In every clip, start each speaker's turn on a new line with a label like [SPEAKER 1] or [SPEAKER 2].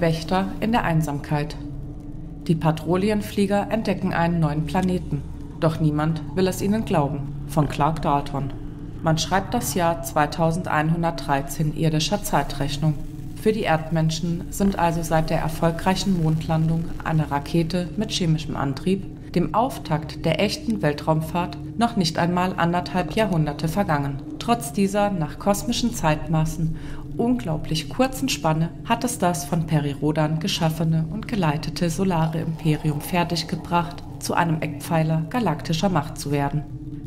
[SPEAKER 1] Wächter in der Einsamkeit. Die Patrouillenflieger entdecken einen neuen Planeten, doch niemand will es ihnen glauben, von Clark Dalton. Man schreibt das Jahr 2113 irdischer Zeitrechnung. Für die Erdmenschen sind also seit der erfolgreichen Mondlandung einer Rakete mit chemischem Antrieb, dem Auftakt der echten Weltraumfahrt, noch nicht einmal anderthalb Jahrhunderte vergangen. Trotz dieser nach kosmischen Zeitmaßen unglaublich kurzen Spanne hat es das von Peri Rodan geschaffene und geleitete Solare Imperium fertiggebracht, zu einem Eckpfeiler galaktischer Macht zu werden.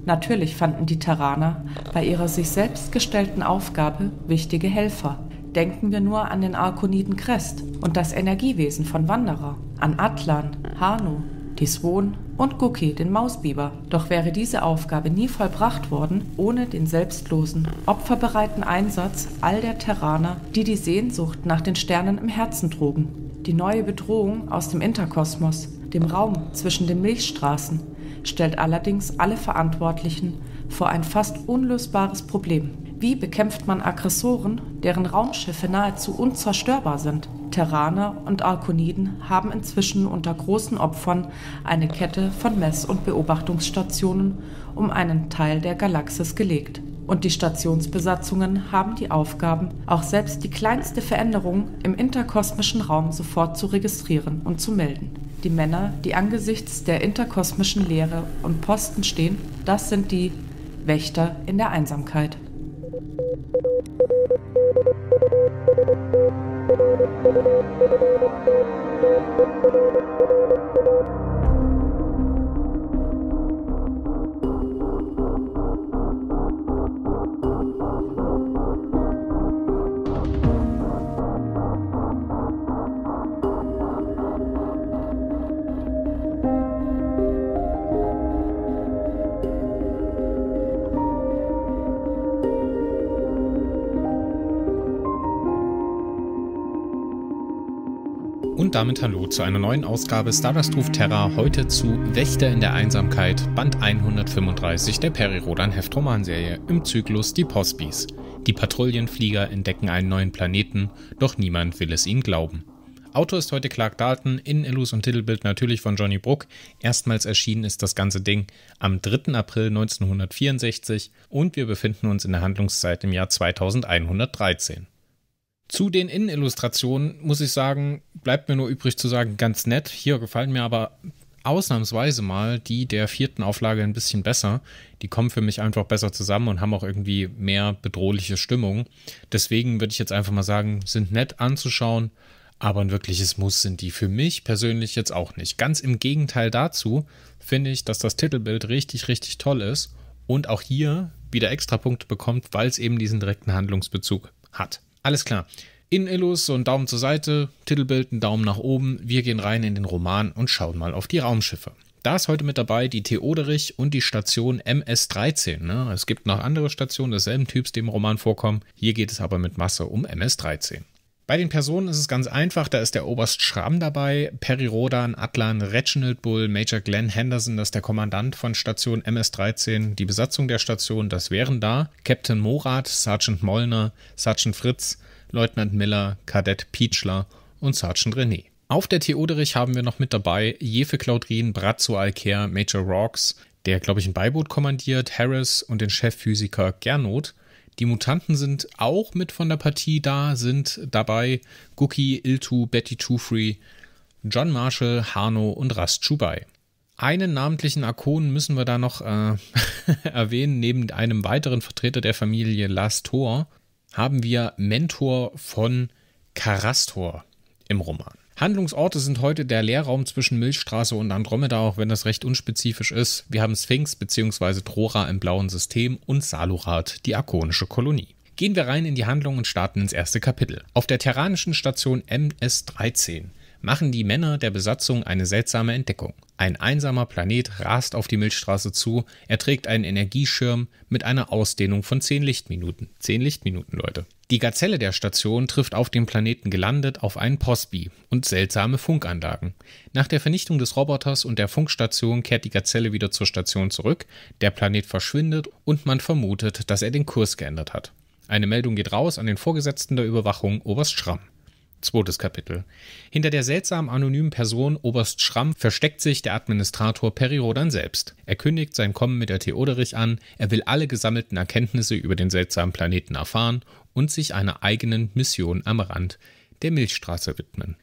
[SPEAKER 1] Natürlich fanden die Terraner bei ihrer sich selbst gestellten Aufgabe wichtige Helfer. Denken wir nur an den Arkoniden Crest und das Energiewesen von Wanderer, an Atlan, Hanu, Giswon und Guki, den Mausbiber. Doch wäre diese Aufgabe nie vollbracht worden, ohne den selbstlosen, opferbereiten Einsatz all der Terraner, die die Sehnsucht nach den Sternen im Herzen trugen. Die neue Bedrohung aus dem Interkosmos, dem Raum zwischen den Milchstraßen, stellt allerdings alle Verantwortlichen vor ein fast unlösbares Problem. Wie bekämpft man Aggressoren, deren Raumschiffe nahezu unzerstörbar sind? Terraner und Arkoniden haben inzwischen unter großen Opfern eine Kette von Mess- und Beobachtungsstationen um einen Teil der Galaxis gelegt. Und die Stationsbesatzungen haben die Aufgaben, auch selbst die kleinste Veränderung im interkosmischen Raum sofort zu registrieren und zu melden. Die Männer, die angesichts der interkosmischen Leere und Posten stehen, das sind die Wächter in der Einsamkeit. Thank you.
[SPEAKER 2] Und damit hallo zu einer neuen Ausgabe Stardust Ruf Terra, heute zu Wächter in der Einsamkeit, Band 135 der peri Perirodan-Heftromanserie im Zyklus Die Pospis. Die Patrouillenflieger entdecken einen neuen Planeten, doch niemand will es ihnen glauben. Autor ist heute Clark Dalton, in Illus und Titelbild natürlich von Johnny Brook. Erstmals erschienen ist das ganze Ding am 3. April 1964 und wir befinden uns in der Handlungszeit im Jahr 2113. Zu den Innenillustrationen muss ich sagen, bleibt mir nur übrig zu sagen, ganz nett. Hier gefallen mir aber ausnahmsweise mal die der vierten Auflage ein bisschen besser. Die kommen für mich einfach besser zusammen und haben auch irgendwie mehr bedrohliche Stimmung. Deswegen würde ich jetzt einfach mal sagen, sind nett anzuschauen, aber ein wirkliches Muss sind die für mich persönlich jetzt auch nicht. Ganz im Gegenteil dazu finde ich, dass das Titelbild richtig, richtig toll ist und auch hier wieder extra Punkte bekommt, weil es eben diesen direkten Handlungsbezug hat. Alles klar. Innenillus, so ein Daumen zur Seite, Titelbild, ein Daumen nach oben. Wir gehen rein in den Roman und schauen mal auf die Raumschiffe. Da ist heute mit dabei die Theoderich und die Station MS-13. Ne? Es gibt noch andere Stationen desselben Typs, die im Roman vorkommen. Hier geht es aber mit Masse um MS-13. Bei den Personen ist es ganz einfach, da ist der Oberst Schramm dabei, Perry Rodan, Atlan, Reginald Bull, Major Glenn Henderson, das ist der Kommandant von Station MS-13, die Besatzung der Station, das wären da Captain Morath, Sergeant Molnar, Sergeant Fritz, Leutnant Miller, Kadett Pietschler und Sergeant René. Auf der Theoderich haben wir noch mit dabei Jefe Claudrin, Brazzo Alker, Major Rocks, der, glaube ich, ein Beiboot kommandiert, Harris und den Chefphysiker Gernot die Mutanten sind auch mit von der Partie da, sind dabei Guki, Iltu, Betty Tufri, John Marshall, Hano und Rast Chubai. Einen namentlichen Arkonen müssen wir da noch äh, erwähnen. Neben einem weiteren Vertreter der Familie Lastor haben wir Mentor von Karastor im Roman. Handlungsorte sind heute der Leerraum zwischen Milchstraße und Andromeda, auch wenn das recht unspezifisch ist. Wir haben Sphinx bzw. Trora im blauen System und Salurat, die akonische Kolonie. Gehen wir rein in die Handlung und starten ins erste Kapitel. Auf der terranischen Station MS-13 machen die Männer der Besatzung eine seltsame Entdeckung. Ein einsamer Planet rast auf die Milchstraße zu, er trägt einen Energieschirm mit einer Ausdehnung von 10 Lichtminuten. 10 Lichtminuten, Leute. Die Gazelle der Station trifft auf dem Planeten gelandet auf einen Posby und seltsame Funkanlagen. Nach der Vernichtung des Roboters und der Funkstation kehrt die Gazelle wieder zur Station zurück, der Planet verschwindet und man vermutet, dass er den Kurs geändert hat. Eine Meldung geht raus an den Vorgesetzten der Überwachung, Oberst Schramm. Zweites Kapitel. Hinter der seltsamen anonymen Person Oberst Schramm versteckt sich der Administrator Peri Rodan selbst. Er kündigt sein Kommen mit der Theoderich an, er will alle gesammelten Erkenntnisse über den seltsamen Planeten erfahren und sich einer eigenen Mission am Rand der Milchstraße widmen.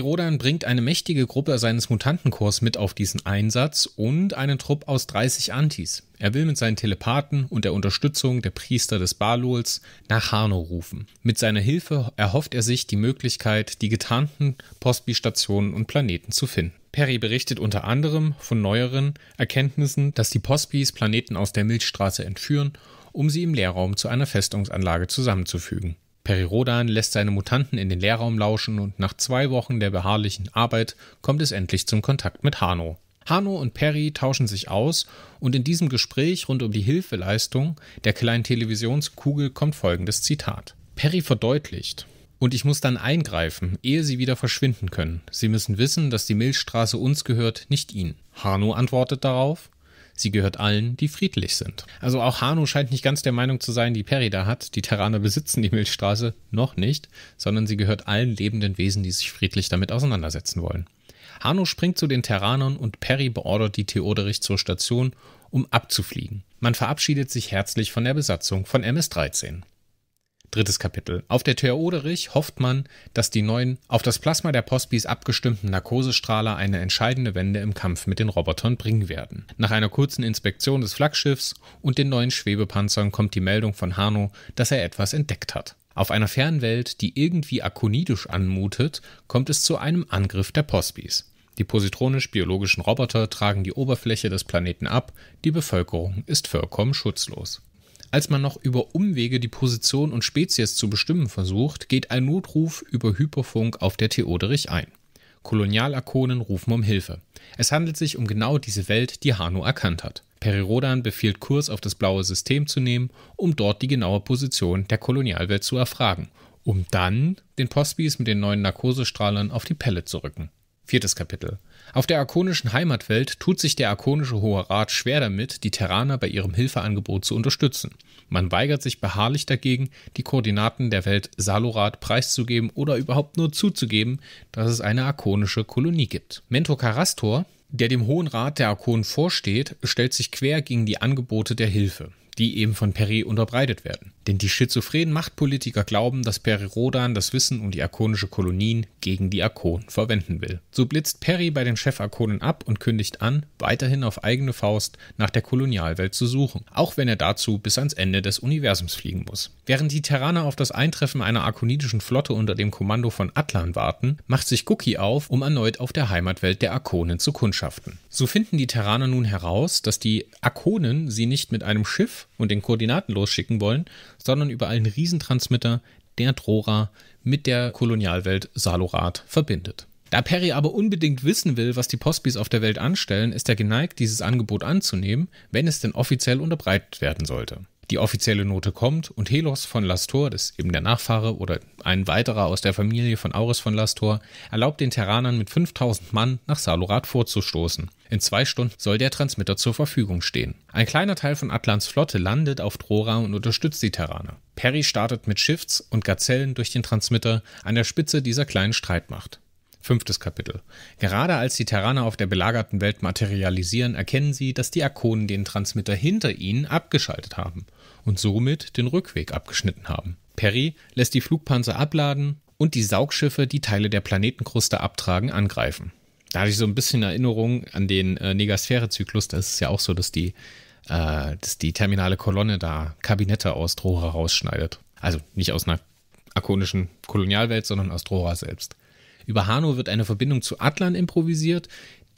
[SPEAKER 2] Rodan bringt eine mächtige Gruppe seines Mutantenkorps mit auf diesen Einsatz und einen Trupp aus 30 Antis. Er will mit seinen Telepathen und der Unterstützung der Priester des Balols nach Harno rufen. Mit seiner Hilfe erhofft er sich die Möglichkeit, die getarnten Pospi-Stationen und Planeten zu finden. Perry berichtet unter anderem von neueren Erkenntnissen, dass die Postbis Planeten aus der Milchstraße entführen, um sie im Leerraum zu einer Festungsanlage zusammenzufügen. Perirodan lässt seine Mutanten in den Lehrraum lauschen und nach zwei Wochen der beharrlichen Arbeit kommt es endlich zum Kontakt mit Hano. Hano und Perry tauschen sich aus und in diesem Gespräch rund um die Hilfeleistung der kleinen Televisionskugel kommt folgendes Zitat. Perry verdeutlicht, und ich muss dann eingreifen, ehe sie wieder verschwinden können. Sie müssen wissen, dass die Milchstraße uns gehört, nicht ihnen. Hano antwortet darauf, Sie gehört allen, die friedlich sind. Also auch Hanu scheint nicht ganz der Meinung zu sein, die Perry da hat. Die Terraner besitzen die Milchstraße noch nicht, sondern sie gehört allen lebenden Wesen, die sich friedlich damit auseinandersetzen wollen. Hanu springt zu den Terranern und Perry beordert die Theoderich zur Station, um abzufliegen. Man verabschiedet sich herzlich von der Besatzung von MS-13. Drittes Kapitel. Auf der Theoderich hofft man, dass die neuen, auf das Plasma der Postbis abgestimmten Narkosestrahler eine entscheidende Wende im Kampf mit den Robotern bringen werden. Nach einer kurzen Inspektion des Flaggschiffs und den neuen Schwebepanzern kommt die Meldung von Hano, dass er etwas entdeckt hat. Auf einer Fernwelt, die irgendwie akonidisch anmutet, kommt es zu einem Angriff der Postbis. Die positronisch-biologischen Roboter tragen die Oberfläche des Planeten ab, die Bevölkerung ist vollkommen schutzlos. Als man noch über Umwege die Position und Spezies zu bestimmen versucht, geht ein Notruf über Hyperfunk auf der Theoderich ein. Kolonialakonen rufen um Hilfe. Es handelt sich um genau diese Welt, die Hano erkannt hat. Perirodan befiehlt Kurs auf das blaue System zu nehmen, um dort die genaue Position der Kolonialwelt zu erfragen, um dann den Postbis mit den neuen Narkosestrahlern auf die Pelle zu rücken. Viertes Kapitel. Auf der arkonischen Heimatwelt tut sich der arkonische Hohe Rat schwer damit, die Terraner bei ihrem Hilfeangebot zu unterstützen. Man weigert sich beharrlich dagegen, die Koordinaten der Welt Salorat preiszugeben oder überhaupt nur zuzugeben, dass es eine arkonische Kolonie gibt. Mentor Karastor, der dem Hohen Rat der Arkonen vorsteht, stellt sich quer gegen die Angebote der Hilfe, die eben von Perry unterbreitet werden. Denn die schizophrenen Machtpolitiker glauben, dass Peri Rodan das Wissen um die arkonische Kolonien gegen die Arkonen verwenden will. So blitzt Peri bei den Chefarkonen ab und kündigt an, weiterhin auf eigene Faust nach der Kolonialwelt zu suchen, auch wenn er dazu bis ans Ende des Universums fliegen muss. Während die Terraner auf das Eintreffen einer arkonidischen Flotte unter dem Kommando von Atlan warten, macht sich Guki auf, um erneut auf der Heimatwelt der Arkonen zu kundschaften. So finden die Terraner nun heraus, dass die Arkonen sie nicht mit einem Schiff und den Koordinaten losschicken wollen, sondern über einen Riesentransmitter, der Drora mit der Kolonialwelt Salorat verbindet. Da Perry aber unbedingt wissen will, was die Postbis auf der Welt anstellen, ist er geneigt, dieses Angebot anzunehmen, wenn es denn offiziell unterbreitet werden sollte. Die offizielle Note kommt und Helos von Lastor, das ist eben der Nachfahre oder ein weiterer aus der Familie von Auris von Lastor, erlaubt den Terranern mit 5000 Mann nach Salorat vorzustoßen. In zwei Stunden soll der Transmitter zur Verfügung stehen. Ein kleiner Teil von Atlans Flotte landet auf Drora und unterstützt die Terraner. Perry startet mit Shifts und Gazellen durch den Transmitter an der Spitze dieser kleinen Streitmacht. Fünftes Kapitel. Gerade als die Terraner auf der belagerten Welt materialisieren, erkennen sie, dass die Arkonen den Transmitter hinter ihnen abgeschaltet haben und somit den Rückweg abgeschnitten haben. Perry lässt die Flugpanzer abladen und die Saugschiffe, die Teile der Planetenkruste abtragen, angreifen. Da hatte ich so ein bisschen Erinnerung an den äh, negasphäre Da ist es ja auch so, dass die, äh, dass die terminale Kolonne da Kabinette aus Drora rausschneidet. Also nicht aus einer akonischen Kolonialwelt, sondern aus Drora selbst. Über Hanau wird eine Verbindung zu Atlan improvisiert,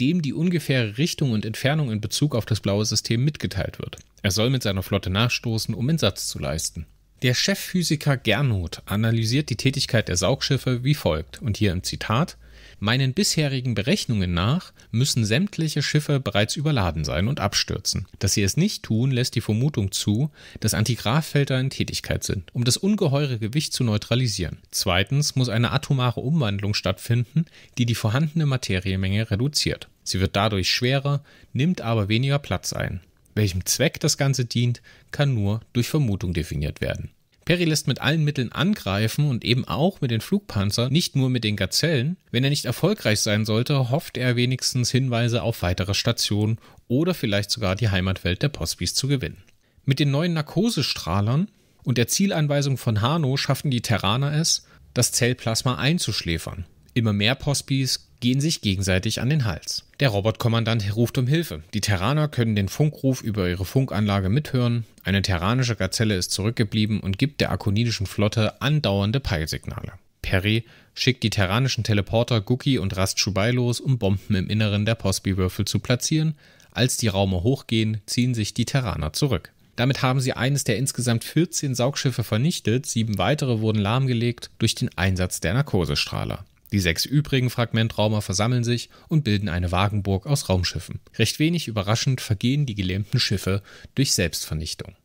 [SPEAKER 2] dem die ungefähre Richtung und Entfernung in Bezug auf das blaue System mitgeteilt wird. Er soll mit seiner Flotte nachstoßen, um Entsatz zu leisten. Der Chefphysiker Gernot analysiert die Tätigkeit der Saugschiffe wie folgt, und hier im Zitat Meinen bisherigen Berechnungen nach müssen sämtliche Schiffe bereits überladen sein und abstürzen. Dass sie es nicht tun, lässt die Vermutung zu, dass Antigraffelder in Tätigkeit sind, um das ungeheure Gewicht zu neutralisieren. Zweitens muss eine atomare Umwandlung stattfinden, die die vorhandene Materiemenge reduziert. Sie wird dadurch schwerer, nimmt aber weniger Platz ein. Welchem Zweck das Ganze dient, kann nur durch Vermutung definiert werden. Perry lässt mit allen Mitteln angreifen und eben auch mit den Flugpanzern, nicht nur mit den Gazellen. Wenn er nicht erfolgreich sein sollte, hofft er wenigstens Hinweise auf weitere Stationen oder vielleicht sogar die Heimatwelt der Postbis zu gewinnen. Mit den neuen Narkosestrahlern und der Zielanweisung von Hano schaffen die Terraner es, das Zellplasma einzuschläfern. Immer mehr Postbis gehen sich gegenseitig an den Hals. Der Robotkommandant ruft um Hilfe. Die Terraner können den Funkruf über ihre Funkanlage mithören. Eine terranische Gazelle ist zurückgeblieben und gibt der akonidischen Flotte andauernde Peilsignale. Perry schickt die terranischen Teleporter Guki und Rastschubai los, um Bomben im Inneren der Posby-Würfel zu platzieren. Als die Raume hochgehen, ziehen sich die Terraner zurück. Damit haben sie eines der insgesamt 14 Saugschiffe vernichtet, sieben weitere wurden lahmgelegt durch den Einsatz der Narkosestrahler. Die sechs übrigen Fragmentraumer versammeln sich und bilden eine Wagenburg aus Raumschiffen. Recht wenig überraschend vergehen die gelähmten Schiffe durch Selbstvernichtung.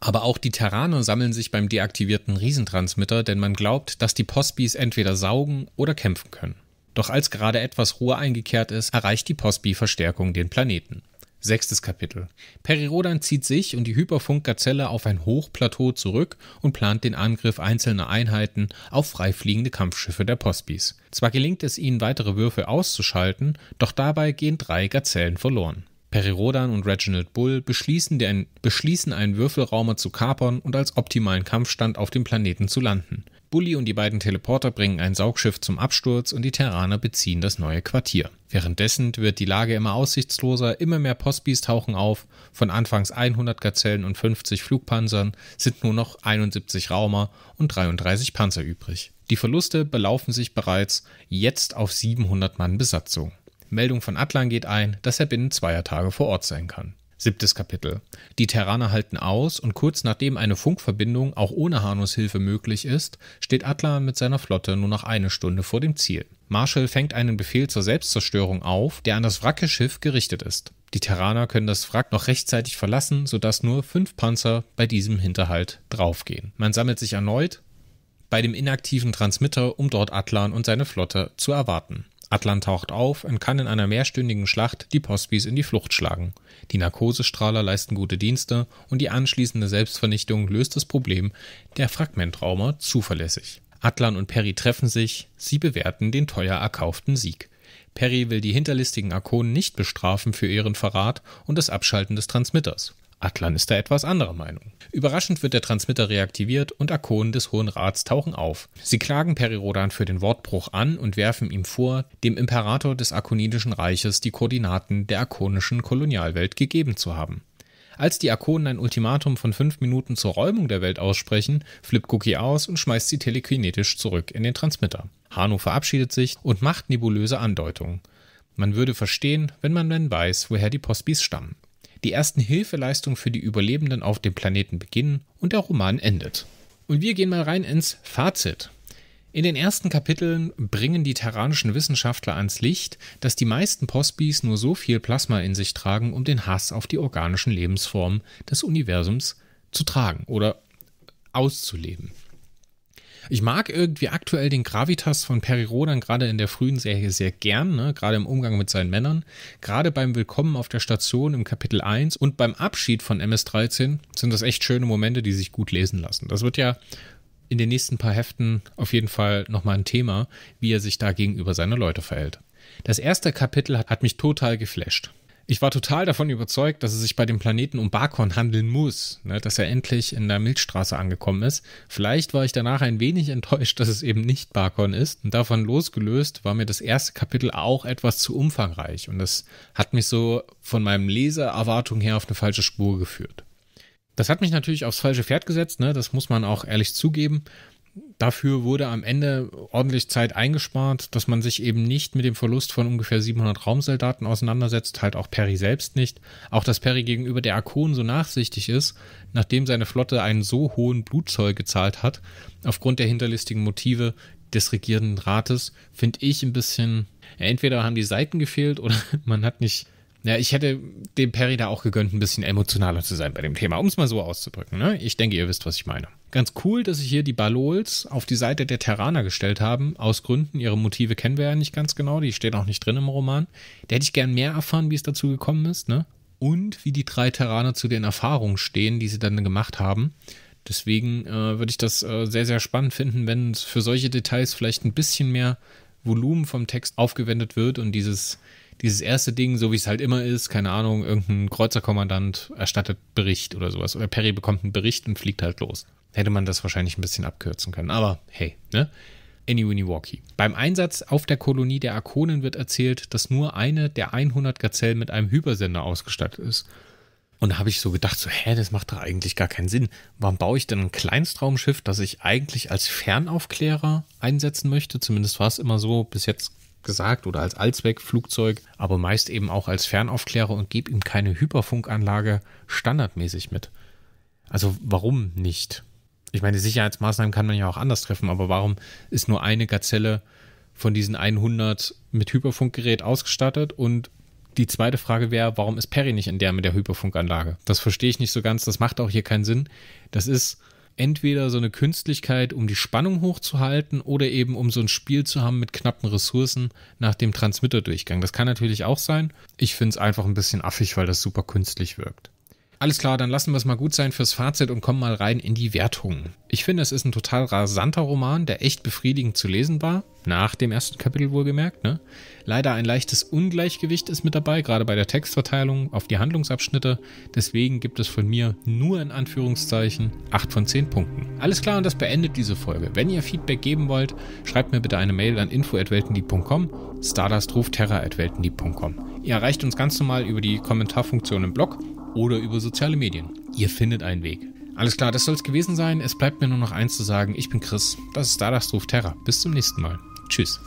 [SPEAKER 2] Aber auch die Terraner sammeln sich beim deaktivierten Riesentransmitter, denn man glaubt, dass die Postbis entweder saugen oder kämpfen können. Doch als gerade etwas Ruhe eingekehrt ist, erreicht die Postbi-Verstärkung den Planeten. Sechstes Kapitel. Perirodan zieht sich und die Hyperfunkgazelle auf ein Hochplateau zurück und plant den Angriff einzelner Einheiten auf freifliegende Kampfschiffe der Pospis. Zwar gelingt es ihnen, weitere Würfe auszuschalten, doch dabei gehen drei Gazellen verloren. Perirodan und Reginald Bull beschließen, den, beschließen einen Würfelraumer zu kapern und als optimalen Kampfstand auf dem Planeten zu landen. Bully und die beiden Teleporter bringen ein Saugschiff zum Absturz und die Terraner beziehen das neue Quartier. Währenddessen wird die Lage immer aussichtsloser, immer mehr Postbis tauchen auf. Von anfangs 100 Gazellen und 50 Flugpanzern sind nur noch 71 Raumer und 33 Panzer übrig. Die Verluste belaufen sich bereits jetzt auf 700 Mann Besatzung. Meldung von Atlan geht ein, dass er binnen zweier Tage vor Ort sein kann. Siebtes Kapitel. Die Terraner halten aus und kurz nachdem eine Funkverbindung auch ohne Hanus Hilfe möglich ist, steht Atlan mit seiner Flotte nur noch eine Stunde vor dem Ziel. Marshall fängt einen Befehl zur Selbstzerstörung auf, der an das Wrackeschiff gerichtet ist. Die Terraner können das Wrack noch rechtzeitig verlassen, sodass nur fünf Panzer bei diesem Hinterhalt draufgehen. Man sammelt sich erneut bei dem inaktiven Transmitter, um dort Atlan und seine Flotte zu erwarten. Atlan taucht auf und kann in einer mehrstündigen Schlacht die Pospis in die Flucht schlagen. Die Narkosestrahler leisten gute Dienste und die anschließende Selbstvernichtung löst das Problem der Fragmentraumer zuverlässig. Atlan und Perry treffen sich, sie bewerten den teuer erkauften Sieg. Perry will die hinterlistigen Arkonen nicht bestrafen für ihren Verrat und das Abschalten des Transmitters. Atlan ist da etwas anderer Meinung. Überraschend wird der Transmitter reaktiviert und Akonen des Hohen Rats tauchen auf. Sie klagen Perirodan für den Wortbruch an und werfen ihm vor, dem Imperator des Akonidischen Reiches die Koordinaten der akonischen Kolonialwelt gegeben zu haben. Als die Akonen ein Ultimatum von fünf Minuten zur Räumung der Welt aussprechen, flippt Cookie aus und schmeißt sie telekinetisch zurück in den Transmitter. Hanu verabschiedet sich und macht nebulöse Andeutungen. Man würde verstehen, wenn man denn weiß, woher die Pospis stammen die ersten Hilfeleistungen für die Überlebenden auf dem Planeten beginnen und der Roman endet. Und wir gehen mal rein ins Fazit. In den ersten Kapiteln bringen die terranischen Wissenschaftler ans Licht, dass die meisten Postbis nur so viel Plasma in sich tragen, um den Hass auf die organischen Lebensformen des Universums zu tragen oder auszuleben. Ich mag irgendwie aktuell den Gravitas von Perry Rodan gerade in der frühen Serie sehr gern, ne? gerade im Umgang mit seinen Männern. Gerade beim Willkommen auf der Station im Kapitel 1 und beim Abschied von MS-13 sind das echt schöne Momente, die sich gut lesen lassen. Das wird ja in den nächsten paar Heften auf jeden Fall nochmal ein Thema, wie er sich da gegenüber seiner Leute verhält. Das erste Kapitel hat mich total geflasht. Ich war total davon überzeugt, dass es sich bei dem Planeten um Barkon handeln muss, ne, dass er endlich in der Milchstraße angekommen ist. Vielleicht war ich danach ein wenig enttäuscht, dass es eben nicht Barkon ist. Und davon losgelöst war mir das erste Kapitel auch etwas zu umfangreich. Und das hat mich so von meinem Lesererwartung her auf eine falsche Spur geführt. Das hat mich natürlich aufs falsche Pferd gesetzt, ne? das muss man auch ehrlich zugeben dafür wurde am Ende ordentlich Zeit eingespart, dass man sich eben nicht mit dem Verlust von ungefähr 700 Raumsoldaten auseinandersetzt, halt auch Perry selbst nicht. Auch dass Perry gegenüber der Arkon so nachsichtig ist, nachdem seine Flotte einen so hohen Blutzoll gezahlt hat, aufgrund der hinterlistigen Motive des regierenden Rates, finde ich ein bisschen, entweder haben die Seiten gefehlt oder man hat nicht ja, ich hätte dem Perry da auch gegönnt, ein bisschen emotionaler zu sein bei dem Thema, um es mal so auszudrücken. Ne? Ich denke, ihr wisst, was ich meine. Ganz cool, dass sich hier die Balols auf die Seite der Terraner gestellt haben, aus Gründen. Ihre Motive kennen wir ja nicht ganz genau, die stehen auch nicht drin im Roman. Da hätte ich gern mehr erfahren, wie es dazu gekommen ist, ne? Und wie die drei Terraner zu den Erfahrungen stehen, die sie dann gemacht haben. Deswegen äh, würde ich das äh, sehr, sehr spannend finden, wenn für solche Details vielleicht ein bisschen mehr Volumen vom Text aufgewendet wird und dieses, dieses erste Ding, so wie es halt immer ist, keine Ahnung, irgendein Kreuzerkommandant erstattet Bericht oder sowas. Oder Perry bekommt einen Bericht und fliegt halt los hätte man das wahrscheinlich ein bisschen abkürzen können. Aber hey, ne? Anywinnie-Walkie. Beim Einsatz auf der Kolonie der Arkonen wird erzählt, dass nur eine der 100 Gazellen mit einem Hypersender ausgestattet ist. Und da habe ich so gedacht, so, hä, das macht doch eigentlich gar keinen Sinn. Warum baue ich denn ein Kleinstraumschiff, das ich eigentlich als Fernaufklärer einsetzen möchte? Zumindest war es immer so bis jetzt gesagt oder als Allzweckflugzeug, aber meist eben auch als Fernaufklärer und gebe ihm keine Hyperfunkanlage standardmäßig mit. Also warum nicht? ich meine, die Sicherheitsmaßnahmen kann man ja auch anders treffen, aber warum ist nur eine Gazelle von diesen 100 mit Hyperfunkgerät ausgestattet? Und die zweite Frage wäre, warum ist Perry nicht in der mit der Hyperfunkanlage? Das verstehe ich nicht so ganz, das macht auch hier keinen Sinn. Das ist entweder so eine Künstlichkeit, um die Spannung hochzuhalten oder eben um so ein Spiel zu haben mit knappen Ressourcen nach dem Transmitterdurchgang. Das kann natürlich auch sein. Ich finde es einfach ein bisschen affig, weil das super künstlich wirkt. Alles klar, dann lassen wir es mal gut sein fürs Fazit und kommen mal rein in die Wertung. Ich finde, es ist ein total rasanter Roman, der echt befriedigend zu lesen war. Nach dem ersten Kapitel wohlgemerkt, ne? Leider ein leichtes Ungleichgewicht ist mit dabei, gerade bei der Textverteilung auf die Handlungsabschnitte. Deswegen gibt es von mir nur in Anführungszeichen 8 von 10 Punkten. Alles klar, und das beendet diese Folge. Wenn ihr Feedback geben wollt, schreibt mir bitte eine Mail an info.weltenlieb.com, Stardust ruft Terra Ihr erreicht uns ganz normal über die Kommentarfunktion im Blog oder über soziale Medien. Ihr findet einen Weg. Alles klar, das soll es gewesen sein. Es bleibt mir nur noch eins zu sagen. Ich bin Chris, das ist Stardust Ruf Terra. Bis zum nächsten Mal. Tschüss.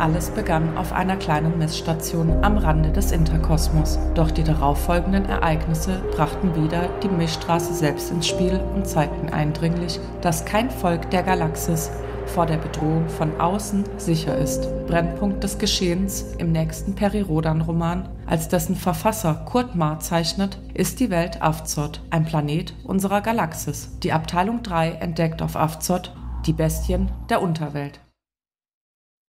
[SPEAKER 1] Alles begann auf einer kleinen Messstation am Rande des Interkosmos. Doch die darauffolgenden Ereignisse brachten wieder die Milchstraße selbst ins Spiel und zeigten eindringlich, dass kein Volk der Galaxis vor der Bedrohung von außen sicher ist. Brennpunkt des Geschehens im nächsten peri rodan roman als dessen Verfasser Kurt Maar zeichnet, ist die Welt Avzot, ein Planet unserer Galaxis. Die Abteilung 3 entdeckt auf Avzot die Bestien der Unterwelt.